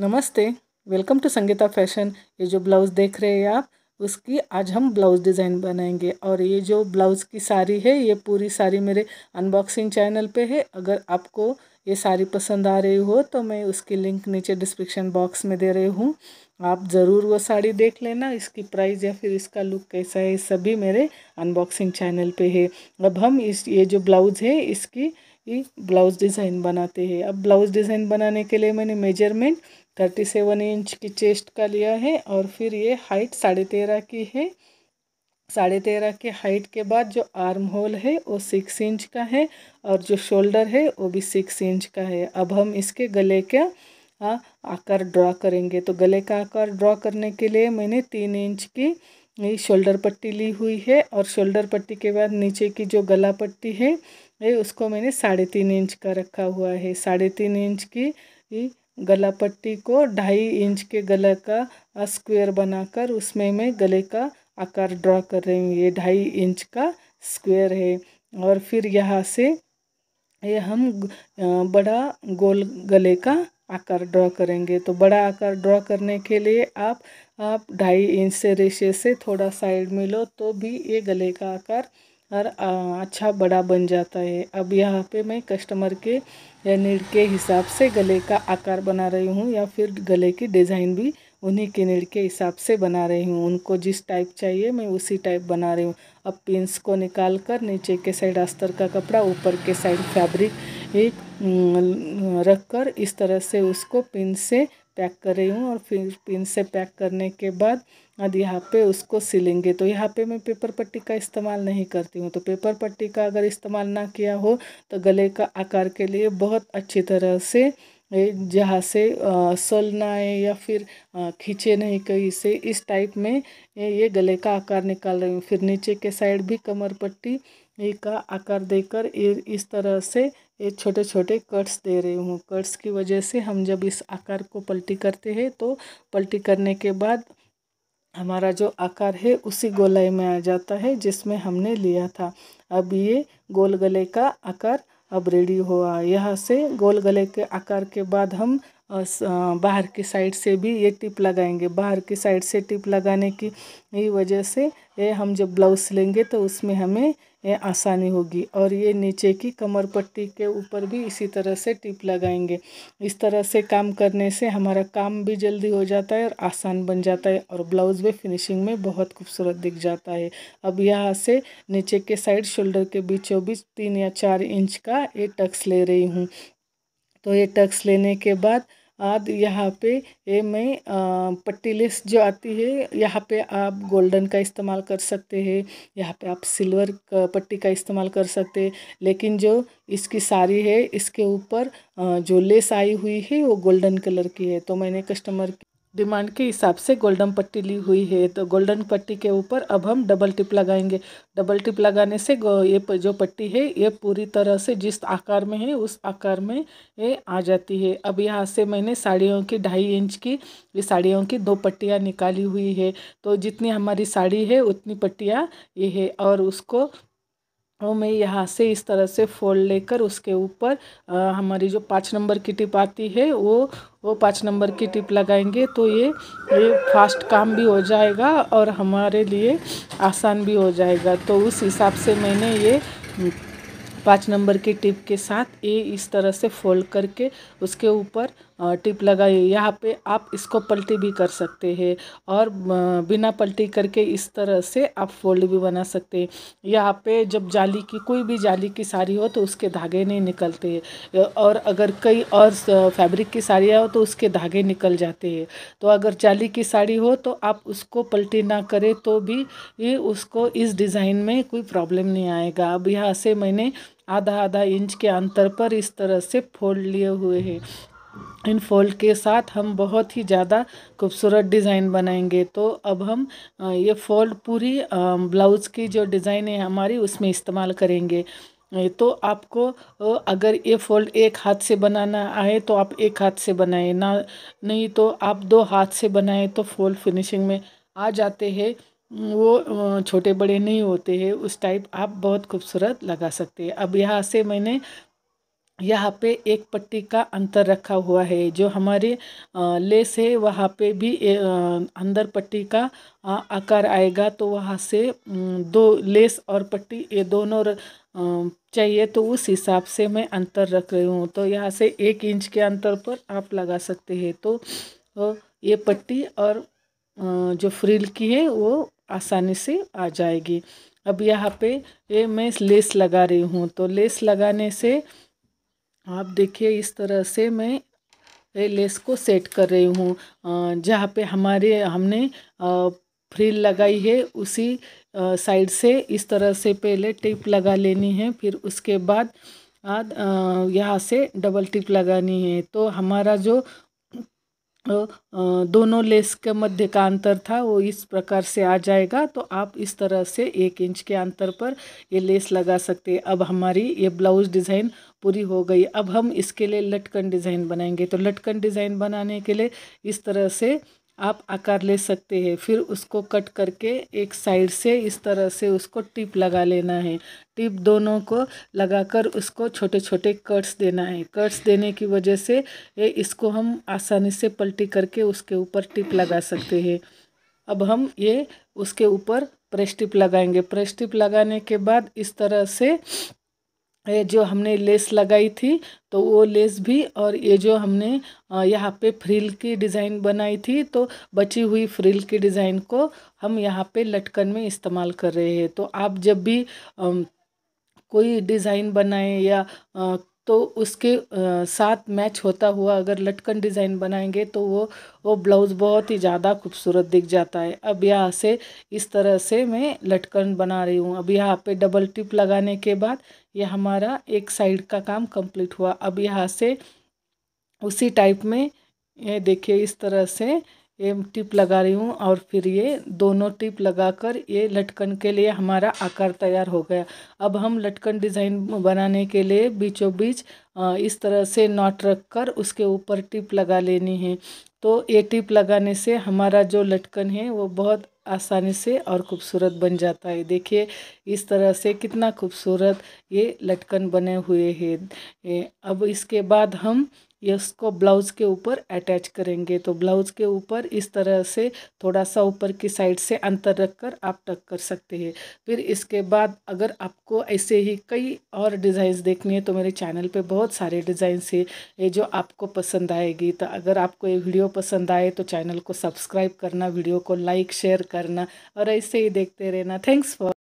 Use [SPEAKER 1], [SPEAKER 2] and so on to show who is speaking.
[SPEAKER 1] नमस्ते welcome to Sangeeta fashion ये जो ब्लाउज़ देख रहे हैं आप उसकी आज हम ब्लाउज़ डिज़ाइन बनाएंगे और ये जो ब्लाउज़ की साड़ी है ये पूरी साड़ी मेरे अनबॉक्सिंग चैनल पे है अगर आपको ये साड़ी पसंद आ रही हो तो मैं उसकी लिंक नीचे डिस्क्रिप्शन बॉक्स में दे रही हूँ आप ज़रूर वो साड़ी देख लेना इसकी प्राइस या फिर इसका लुक कैसा है सभी मेरे अनबॉक्सिंग चैनल पर है अब हम इस ये जो ब्लाउज़ है इसकी ब्लाउज़ डिज़ाइन बनाते हैं अब ब्लाउज़ डिज़ाइन बनाने के लिए मैंने मेजरमेंट थर्टी सेवन इंच की चेस्ट का लिया है और फिर ये हाइट साढ़े तेरह की है साढ़े तेरह के हाइट के बाद जो आर्म होल है वो सिक्स इंच का है और जो शोल्डर है वो भी सिक्स इंच का है अब हम इसके गले का आकार ड्रॉ करेंगे तो गले का आकार ड्रॉ करने के लिए मैंने तीन इंच की ये शोल्डर पट्टी ली हुई है और शोल्डर पट्टी के बाद नीचे की जो गला पट्टी है ये उसको मैंने साढ़े तीन इंच का रखा हुआ है साढ़े तीन इंच की गला पट्टी को ढाई इंच के गले का स्क्वायर बनाकर उसमें मैं गले का आकार ड्रॉ कर रही हूँ ये ढाई इंच का स्क्वायर है और फिर यहाँ से ये हम बड़ा गोल गले का आकार ड्रॉ करेंगे तो बड़ा आकार ड्रॉ करने के लिए आप आप ढाई इंच से रेशे से थोड़ा साइड में लो तो भी ये गले का आकार और अच्छा बड़ा बन जाता है अब यहाँ पे मैं कस्टमर के या नीड के हिसाब से गले का आकार बना रही हूँ या फिर गले की डिज़ाइन भी उन्हीं के नीड के हिसाब से बना रही हूँ उनको जिस टाइप चाहिए मैं उसी टाइप बना रही हूँ अब पिंस को निकाल कर नीचे के साइड अस्तर का कपड़ा ऊपर के साइड फैब्रिक एक रख कर इस तरह से उसको पिन से पैक कर रही हूँ और फिर पिन से पैक करने के बाद अब यहाँ पे उसको सिलेंगे तो यहाँ पे मैं पेपर पट्टी का इस्तेमाल नहीं करती हूँ तो पेपर पट्टी का अगर इस्तेमाल ना किया हो तो गले का आकार के लिए बहुत अच्छी तरह से जहाँ से सलना है या फिर खींचे नहीं कहीं से इस टाइप में ये गले का आकार निकाल रही हूँ फिर नीचे के साइड भी कमर पट्टी का आकार देकर इस तरह से ये छोटे छोटे कट्स दे रही हूँ कट्स की वजह से हम जब इस आकार को पलटी करते हैं तो पलटी करने के बाद हमारा जो आकार है उसी गोलाई में आ जाता है जिसमें हमने लिया था अब ये गोल गले का आकार अब रेडी हुआ यहाँ से गोल गले के आकार के बाद हम बाहर की साइड से भी ये टिप लगाएंगे बाहर की साइड से टिप लगाने की ही वजह से ये हम जब ब्लाउज लेंगे तो उसमें हमें ये आसानी होगी और ये नीचे की कमर पट्टी के ऊपर भी इसी तरह से टिप लगाएंगे इस तरह से काम करने से हमारा काम भी जल्दी हो जाता है और आसान बन जाता है और ब्लाउज़ भी फिनिशिंग में बहुत खूबसूरत दिख जाता है अब यहाँ से नीचे के साइड शोल्डर के बीचों बीच तीन या चार इंच का ये टक्स ले रही हूँ तो ये टक्स लेने के बाद और यहाँ पे ये मैं पट्टी लेस जो आती है यहाँ पे आप गोल्डन का इस्तेमाल कर सकते हैं यहाँ पे आप सिल्वर का पट्टी का इस्तेमाल कर सकते हैं लेकिन जो इसकी साड़ी है इसके ऊपर जो लेस आई हुई है वो गोल्डन कलर की है तो मैंने कस्टमर डिमांड के हिसाब से गोल्डन पट्टी ली हुई है तो गोल्डन पट्टी के ऊपर अब हम डबल टिप लगाएंगे डबल टिप लगाने से ये जो पट्टी है ये पूरी तरह से जिस आकार में है उस आकार में ये आ जाती है अब यहाँ से मैंने साड़ियों की ढाई इंच की ये साड़ियों की दो पट्टियाँ निकाली हुई है तो जितनी हमारी साड़ी है उतनी पट्टियाँ ये है और उसको और मैं यहाँ से इस तरह से फोल्ड लेकर उसके ऊपर हमारी जो पाँच नंबर की टिप आती है वो वो पाँच नंबर की टिप लगाएंगे तो ये ये फास्ट काम भी हो जाएगा और हमारे लिए आसान भी हो जाएगा तो उस हिसाब से मैंने ये पाँच नंबर की टिप के साथ ये इस तरह से फोल्ड करके उसके ऊपर टिप लगाई यहाँ पे आप इसको पलटी भी कर सकते हैं और बिना पलटी करके इस तरह से आप फोल्ड भी बना सकते हैं यहाँ पे जब जाली की कोई भी जाली की साड़ी हो तो उसके धागे नहीं निकलते और अगर कई और फैब्रिक की साड़ियाँ हो तो उसके धागे निकल जाते हैं तो अगर जाली की साड़ी हो तो आप उसको पलटी ना करें तो भी ये उसको इस डिज़ाइन में कोई प्रॉब्लम नहीं आएगा अब यहाँ से मैंने आधा आधा इंच के अंतर पर इस तरह से फोल्ड लिए हुए हैं इन फोल्ड के साथ हम बहुत ही ज़्यादा खूबसूरत डिज़ाइन बनाएंगे तो अब हम ये फोल्ड पूरी ब्लाउज़ की जो डिज़ाइन है हमारी उसमें इस्तेमाल करेंगे तो आपको अगर ये फोल्ड एक हाथ से बनाना आए तो आप एक हाथ से बनाएं ना नहीं तो आप दो हाथ से बनाएं तो फोल्ड फिनिशिंग में आ जाते हैं वो छोटे बड़े नहीं होते हैं उस टाइप आप बहुत खूबसूरत लगा सकते हैं अब यहाँ से मैंने यहाँ पे एक पट्टी का अंतर रखा हुआ है जो हमारे लेस है वहाँ पे भी अंदर पट्टी का आकार आएगा तो वहाँ से दो लेस और पट्टी ये दोनों चाहिए तो उस हिसाब से मैं अंतर रख रही हूँ तो यहाँ से एक इंच के अंतर पर आप लगा सकते हैं तो ये पट्टी और जो फ्रिल की है वो आसानी से आ जाएगी अब यहाँ पे ये मैं लेस लगा रही हूँ तो लेस लगाने से आप देखिए इस तरह से मैं लेस को सेट कर रही हूँ जहाँ पे हमारे हमने फ्रिल लगाई है उसी साइड से इस तरह से पहले टिप लगा लेनी है फिर उसके बाद यहाँ से डबल टिप लगानी है तो हमारा जो दोनों लेस के मध्य का अंतर था वो इस प्रकार से आ जाएगा तो आप इस तरह से एक इंच के अंतर पर ये लेस लगा सकते हैं अब हमारी ये ब्लाउज़ डिज़ाइन पूरी हो गई अब हम इसके लिए लटकन डिज़ाइन बनाएंगे तो लटकन डिज़ाइन बनाने के लिए इस तरह से आप आकार ले सकते हैं फिर उसको कट करके एक साइड से इस तरह से उसको टिप लगा लेना है टिप दोनों को लगाकर उसको छोटे छोटे कट्स देना है कट्स देने की वजह से ये इसको हम आसानी से पलटी करके उसके ऊपर टिप लगा सकते हैं अब हम ये उसके ऊपर प्रेस टिप लगाएंगे प्रेस टिप लगाने के बाद इस तरह से ये जो हमने लेस लगाई थी तो वो लेस भी और ये जो हमने यहाँ पे फ्रिल की डिज़ाइन बनाई थी तो बची हुई फ्रिल की डिज़ाइन को हम यहाँ पे लटकन में इस्तेमाल कर रहे हैं तो आप जब भी कोई डिज़ाइन बनाएं या तो उसके साथ मैच होता हुआ अगर लटकन डिज़ाइन बनाएंगे तो वो वो ब्लाउज़ बहुत ही ज़्यादा खूबसूरत दिख जाता है अब यहाँ से इस तरह से मैं लटकन बना रही हूँ अब यहाँ पे डबल टिप लगाने के बाद यह हमारा एक साइड का काम कंप्लीट हुआ अब यहाँ से उसी टाइप में ये देखिए इस तरह से ये टिप लगा रही हूँ और फिर ये दोनों टिप लगाकर ये लटकन के लिए हमारा आकार तैयार हो गया अब हम लटकन डिज़ाइन बनाने के लिए बीचों बीच इस तरह से नॉट रखकर उसके ऊपर टिप लगा लेनी है तो ये टिप लगाने से हमारा जो लटकन है वो बहुत आसानी से और खूबसूरत बन जाता है देखिए इस तरह से कितना खूबसूरत ये लटकन बने हुए हैं अब इसके बाद हम इसको ब्लाउज़ के ऊपर अटैच करेंगे तो ब्लाउज़ के ऊपर इस तरह से थोड़ा सा ऊपर की साइड से अंतर रख कर आप टक कर सकते हैं फिर इसके बाद अगर आपको ऐसे ही कई और डिज़ाइंस देखने हैं तो मेरे चैनल पे बहुत सारे डिज़ाइंस हैं ये जो आपको पसंद आएगी तो अगर आपको ये वीडियो पसंद आए तो चैनल को सब्सक्राइब करना वीडियो को लाइक शेयर करना और ऐसे ही देखते रहना थैंक्स फॉर